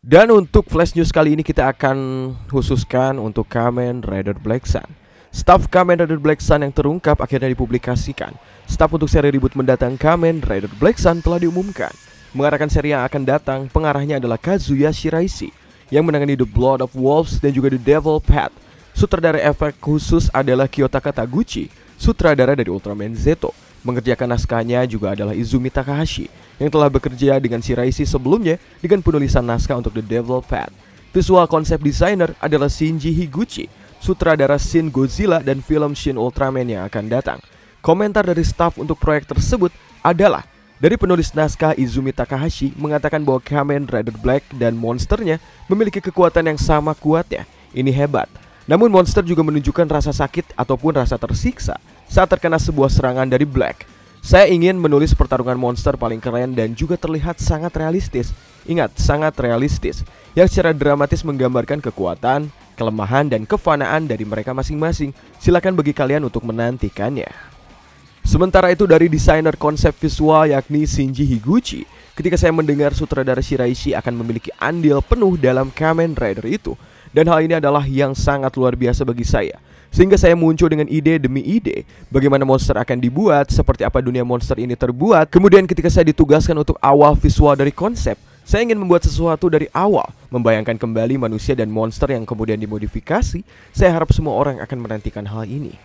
Dan untuk flash news kali ini kita akan khususkan untuk Kamen Rider Black Sun. Staff Kamen Rider Black Sun yang terungkap akhirnya dipublikasikan. Staff untuk seri ribut mendatang Kamen Rider Black Sun telah diumumkan. Mengarahkan seri yang akan datang, pengarahnya adalah Kazuya Shiraishi yang menangani The Blood of Wolves dan juga The Devil Path. Sutradara efek khusus adalah Kiyotaka Taguchi, sutradara dari Ultraman Zeto. Mengerjakan naskahnya juga adalah Izumi Takahashi yang telah bekerja dengan Shiraishi sebelumnya dengan penulisan naskah untuk The Devil Pad. Visual konsep designer adalah Shinji Higuchi, sutradara Shin Godzilla dan film Shin Ultraman yang akan datang. Komentar dari staf untuk proyek tersebut adalah dari penulis naskah Izumi Takahashi mengatakan bahwa Kamen Rider Black dan monsternya memiliki kekuatan yang sama kuatnya. Ini hebat. Namun monster juga menunjukkan rasa sakit ataupun rasa tersiksa saat terkena sebuah serangan dari Black. Saya ingin menulis pertarungan monster paling keren dan juga terlihat sangat realistis. Ingat, sangat realistis. Yang secara dramatis menggambarkan kekuatan, kelemahan, dan kefanaan dari mereka masing-masing. Silakan bagi kalian untuk menantikannya. Sementara itu dari desainer konsep visual yakni Shinji Higuchi, ketika saya mendengar sutradara Shiraishi akan memiliki andil penuh dalam Kamen Rider itu, dan hal ini adalah yang sangat luar biasa bagi saya. Sehingga saya muncul dengan ide demi ide Bagaimana monster akan dibuat, seperti apa dunia monster ini terbuat Kemudian ketika saya ditugaskan untuk awal visual dari konsep saya ingin membuat sesuatu dari awal, membayangkan kembali manusia dan monster yang kemudian dimodifikasi. Saya harap semua orang akan menantikan hal ini.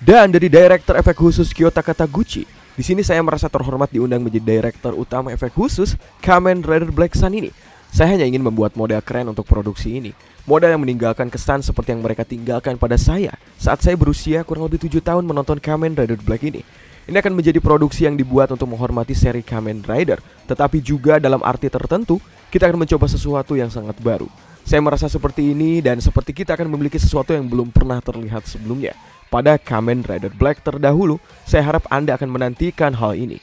Dan dari Direktur Efek Khusus Kyoto Kataguchi, di sini saya merasa terhormat diundang menjadi Direktur Utama Efek Khusus Kamen Rider Black Sun ini. Saya hanya ingin membuat model keren untuk produksi ini. Model yang meninggalkan kesan seperti yang mereka tinggalkan pada saya saat saya berusia kurang lebih tujuh tahun menonton Kamen Rider Black ini. Ini akan menjadi produksi yang dibuat untuk menghormati seri Kamen Rider, tetapi juga dalam arti tertentu, kita akan mencoba sesuatu yang sangat baru. Saya merasa seperti ini dan seperti kita akan memiliki sesuatu yang belum pernah terlihat sebelumnya. Pada Kamen Rider Black terdahulu, saya harap Anda akan menantikan hal ini.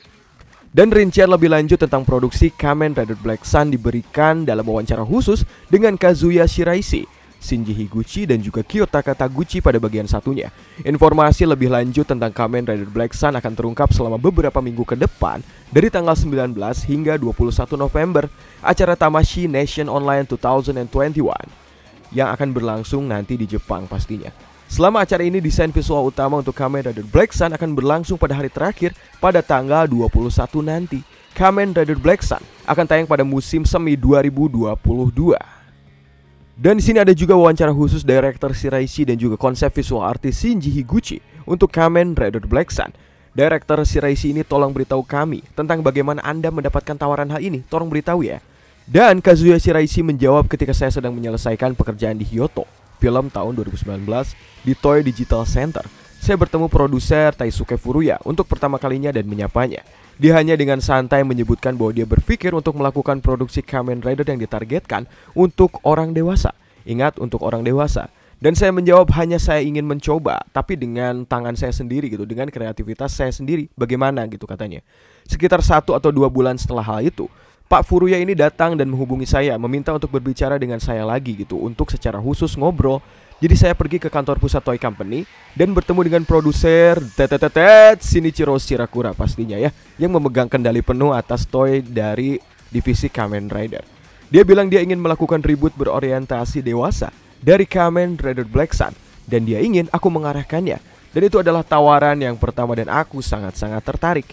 Dan rincian lebih lanjut tentang produksi Kamen Rider Black Sun diberikan dalam wawancara khusus dengan Kazuya Shiraishi, Shinji Higuchi dan juga Kyoto Taguchi pada bagian satunya. Informasi lebih lanjut tentang Kamen Rider Black Sun akan terungkap selama beberapa minggu ke depan dari tanggal 19 hingga 21 November acara Tamashi Nation Online 2021 yang akan berlangsung nanti di Jepang pastinya. Selama acara ini, desain visual utama untuk Kamen Rider Black Sun akan berlangsung pada hari terakhir pada tanggal 21 nanti. Kamen Rider Black Sun akan tayang pada musim semi 2022. Dan di sini ada juga wawancara khusus director Shiraishi dan juga konsep visual artis Shinji Higuchi untuk Kamen Rider Black Sun. Director Shiraishi ini tolong beritahu kami tentang bagaimana Anda mendapatkan tawaran hal ini. Tolong beritahu ya. Dan Kazuya Shiraishi menjawab ketika saya sedang menyelesaikan pekerjaan di Kyoto film tahun 2019 di Toy Digital Center. Saya bertemu produser Taisuke Furuya untuk pertama kalinya dan menyapanya. Dia hanya dengan santai menyebutkan bahwa dia berpikir untuk melakukan produksi Kamen Rider yang ditargetkan untuk orang dewasa. Ingat untuk orang dewasa. Dan saya menjawab hanya saya ingin mencoba, tapi dengan tangan saya sendiri gitu, dengan kreativitas saya sendiri. Bagaimana gitu katanya. Sekitar satu atau dua bulan setelah hal itu, Pak Furuya ini datang dan menghubungi saya, meminta untuk berbicara dengan saya lagi gitu, untuk secara khusus ngobrol. Jadi saya pergi ke kantor pusat Toy Company dan bertemu dengan produser tetetetet Shinichiro Shirakura pastinya ya, yang memegang kendali penuh atas toy dari divisi Kamen Rider. Dia bilang dia ingin melakukan reboot berorientasi dewasa dari Kamen Rider Black Sun dan dia ingin aku mengarahkannya. Dan itu adalah tawaran yang pertama dan aku sangat-sangat tertarik.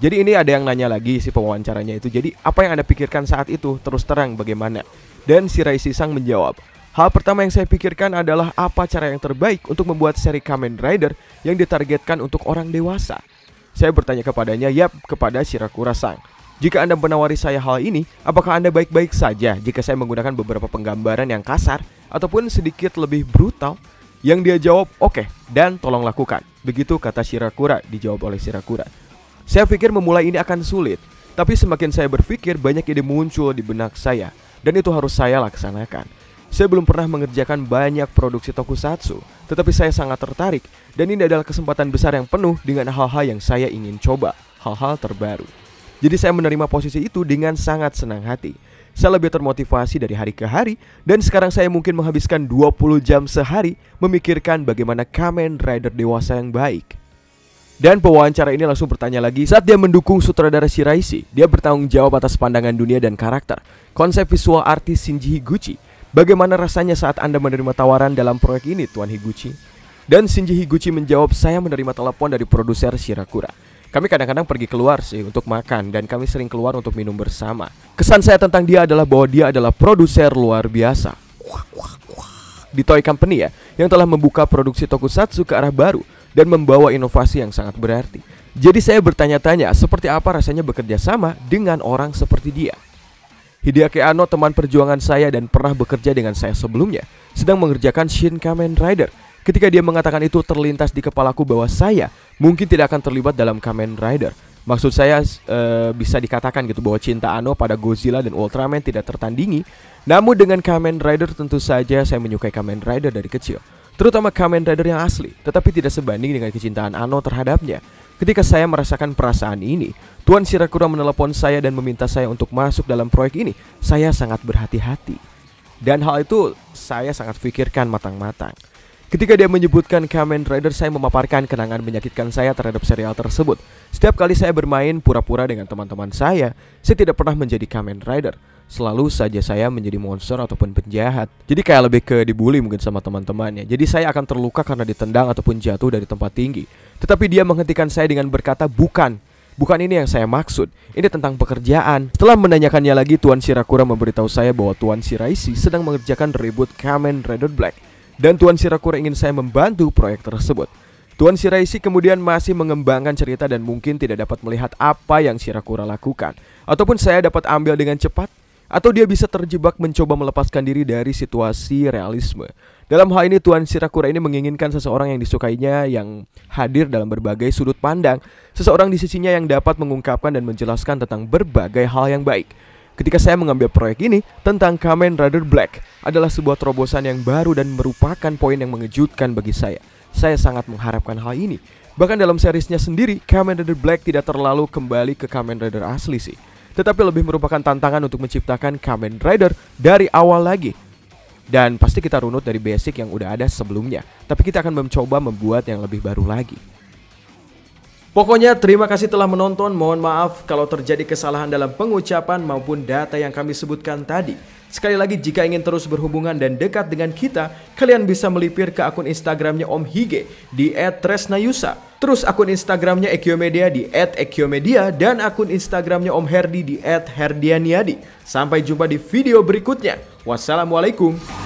Jadi ini ada yang nanya lagi si pewawancaranya itu. Jadi apa yang Anda pikirkan saat itu terus terang bagaimana? Dan si Raisi Sang menjawab, Hal pertama yang saya pikirkan adalah apa cara yang terbaik untuk membuat seri Kamen Rider yang ditargetkan untuk orang dewasa. Saya bertanya kepadanya, yap, kepada Shirakura Sang. Jika Anda menawari saya hal ini, apakah Anda baik-baik saja jika saya menggunakan beberapa penggambaran yang kasar ataupun sedikit lebih brutal? Yang dia jawab, oke, okay, dan tolong lakukan. Begitu kata Shirakura, dijawab oleh Shirakura. Saya pikir memulai ini akan sulit, tapi semakin saya berpikir banyak ide muncul di benak saya dan itu harus saya laksanakan. Saya belum pernah mengerjakan banyak produksi tokusatsu, tetapi saya sangat tertarik dan ini adalah kesempatan besar yang penuh dengan hal-hal yang saya ingin coba, hal-hal terbaru. Jadi saya menerima posisi itu dengan sangat senang hati. Saya lebih termotivasi dari hari ke hari dan sekarang saya mungkin menghabiskan 20 jam sehari memikirkan bagaimana Kamen Rider dewasa yang baik. Dan pewawancara ini langsung bertanya lagi saat dia mendukung sutradara Shiraishi. dia bertanggung jawab atas pandangan dunia dan karakter. Konsep visual artis Shinji Higuchi. Bagaimana rasanya saat Anda menerima tawaran dalam proyek ini, Tuan Higuchi? Dan Shinji Higuchi menjawab, "Saya menerima telepon dari produser Shirakura. Kami kadang-kadang pergi keluar sih untuk makan dan kami sering keluar untuk minum bersama. Kesan saya tentang dia adalah bahwa dia adalah produser luar biasa." Di Toy Company ya, yang telah membuka produksi tokusatsu ke arah baru dan membawa inovasi yang sangat berarti. Jadi saya bertanya-tanya seperti apa rasanya bekerja sama dengan orang seperti dia. Hideaki Anno teman perjuangan saya dan pernah bekerja dengan saya sebelumnya sedang mengerjakan Shin Kamen Rider. Ketika dia mengatakan itu terlintas di kepalaku bahwa saya mungkin tidak akan terlibat dalam Kamen Rider. Maksud saya e, bisa dikatakan gitu bahwa cinta Anno pada Godzilla dan Ultraman tidak tertandingi. Namun dengan Kamen Rider tentu saja saya menyukai Kamen Rider dari kecil terutama Kamen Rider yang asli, tetapi tidak sebanding dengan kecintaan Ano terhadapnya. Ketika saya merasakan perasaan ini, Tuan Shirakura menelepon saya dan meminta saya untuk masuk dalam proyek ini. Saya sangat berhati-hati. Dan hal itu saya sangat pikirkan matang-matang. Ketika dia menyebutkan Kamen Rider, saya memaparkan kenangan menyakitkan saya terhadap serial tersebut. Setiap kali saya bermain pura-pura dengan teman-teman saya, saya tidak pernah menjadi Kamen Rider. Selalu saja saya menjadi monster ataupun penjahat. Jadi kayak lebih ke dibully mungkin sama teman-temannya. Jadi saya akan terluka karena ditendang ataupun jatuh dari tempat tinggi. Tetapi dia menghentikan saya dengan berkata, "Bukan, Bukan ini yang saya maksud, ini tentang pekerjaan. Setelah menanyakannya lagi, Tuan Shirakura memberitahu saya bahwa Tuan Shiraishi sedang mengerjakan reboot Kamen Rider Black dan Tuan Sirakura ingin saya membantu proyek tersebut. Tuan Siraisi kemudian masih mengembangkan cerita dan mungkin tidak dapat melihat apa yang Sirakura lakukan. Ataupun saya dapat ambil dengan cepat, atau dia bisa terjebak mencoba melepaskan diri dari situasi realisme. Dalam hal ini Tuan Sirakura ini menginginkan seseorang yang disukainya yang hadir dalam berbagai sudut pandang, seseorang di sisinya yang dapat mengungkapkan dan menjelaskan tentang berbagai hal yang baik. Ketika saya mengambil proyek ini tentang Kamen Rider Black adalah sebuah terobosan yang baru dan merupakan poin yang mengejutkan bagi saya. Saya sangat mengharapkan hal ini. Bahkan dalam serisnya sendiri, Kamen Rider Black tidak terlalu kembali ke Kamen Rider asli sih. Tetapi lebih merupakan tantangan untuk menciptakan Kamen Rider dari awal lagi. Dan pasti kita runut dari basic yang udah ada sebelumnya. Tapi kita akan mencoba membuat yang lebih baru lagi. Pokoknya terima kasih telah menonton. Mohon maaf kalau terjadi kesalahan dalam pengucapan maupun data yang kami sebutkan tadi. Sekali lagi jika ingin terus berhubungan dan dekat dengan kita, kalian bisa melipir ke akun Instagramnya Om Hige di @tresnayusa. Terus akun Instagramnya Media di @ekyomedia dan akun Instagramnya Om Herdi di @herdianiadi. Sampai jumpa di video berikutnya. Wassalamualaikum.